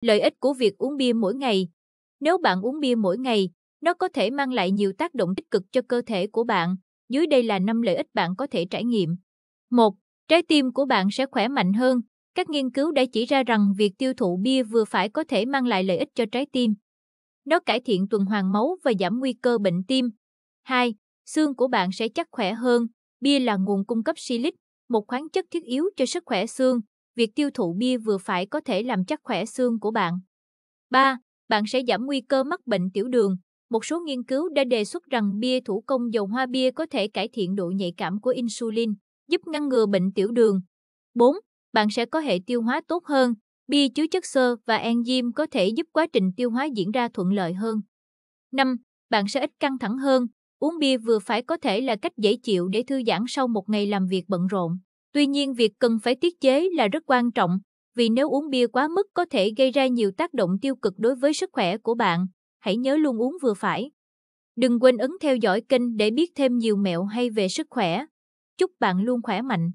Lợi ích của việc uống bia mỗi ngày Nếu bạn uống bia mỗi ngày, nó có thể mang lại nhiều tác động tích cực cho cơ thể của bạn. Dưới đây là 5 lợi ích bạn có thể trải nghiệm. 1. Trái tim của bạn sẽ khỏe mạnh hơn. Các nghiên cứu đã chỉ ra rằng việc tiêu thụ bia vừa phải có thể mang lại lợi ích cho trái tim. Nó cải thiện tuần hoàn máu và giảm nguy cơ bệnh tim. 2. Xương của bạn sẽ chắc khỏe hơn. Bia là nguồn cung cấp silic, một khoáng chất thiết yếu cho sức khỏe xương việc tiêu thụ bia vừa phải có thể làm chắc khỏe xương của bạn. 3. Bạn sẽ giảm nguy cơ mắc bệnh tiểu đường. Một số nghiên cứu đã đề xuất rằng bia thủ công dầu hoa bia có thể cải thiện độ nhạy cảm của insulin, giúp ngăn ngừa bệnh tiểu đường. 4. Bạn sẽ có hệ tiêu hóa tốt hơn. Bia chứa chất xơ và enzyme có thể giúp quá trình tiêu hóa diễn ra thuận lợi hơn. 5. Bạn sẽ ít căng thẳng hơn. Uống bia vừa phải có thể là cách dễ chịu để thư giãn sau một ngày làm việc bận rộn. Tuy nhiên việc cần phải tiết chế là rất quan trọng, vì nếu uống bia quá mức có thể gây ra nhiều tác động tiêu cực đối với sức khỏe của bạn. Hãy nhớ luôn uống vừa phải. Đừng quên ấn theo dõi kênh để biết thêm nhiều mẹo hay về sức khỏe. Chúc bạn luôn khỏe mạnh.